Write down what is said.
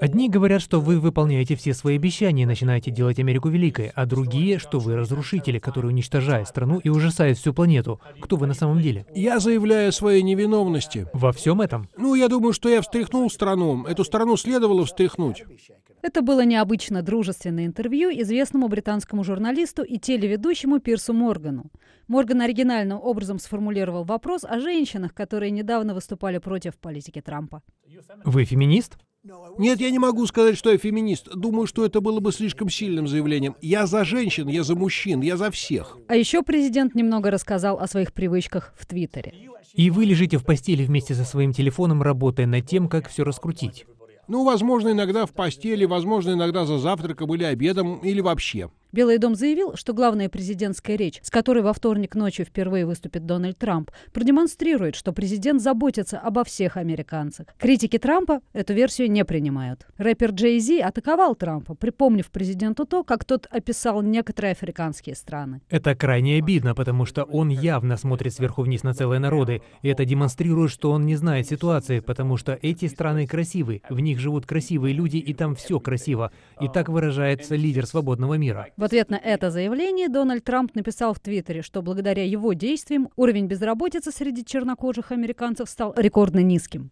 Одни говорят, что вы выполняете все свои обещания и начинаете делать Америку великой, а другие, что вы разрушители, которые уничтожают страну и ужасают всю планету. Кто вы на самом деле? Я заявляю о своей невиновности. Во всем этом? Ну, я думаю, что я встряхнул страну. Эту страну следовало встряхнуть. Это было необычно дружественное интервью известному британскому журналисту и телеведущему Пирсу Моргану. Морган оригинальным образом сформулировал вопрос о женщинах, которые недавно выступали против политики Трампа. Вы феминист? Нет, я не могу сказать, что я феминист. Думаю, что это было бы слишком сильным заявлением. Я за женщин, я за мужчин, я за всех. А еще президент немного рассказал о своих привычках в Твиттере. И вы лежите в постели вместе со своим телефоном, работая над тем, как все раскрутить. Ну, возможно, иногда в постели, возможно, иногда за завтраком или обедом, или вообще. Белый дом заявил, что главная президентская речь, с которой во вторник ночью впервые выступит Дональд Трамп, продемонстрирует, что президент заботится обо всех американцах. Критики Трампа эту версию не принимают. Рэпер Джей Зи атаковал Трампа, припомнив президенту то, как тот описал некоторые африканские страны. Это крайне обидно, потому что он явно смотрит сверху вниз на целые народы, и это демонстрирует, что он не знает ситуации, потому что эти страны красивы, в них живут красивые люди, и там все красиво. И так выражается лидер свободного мира. В ответ на это заявление Дональд Трамп написал в Твиттере, что благодаря его действиям уровень безработицы среди чернокожих американцев стал рекордно низким.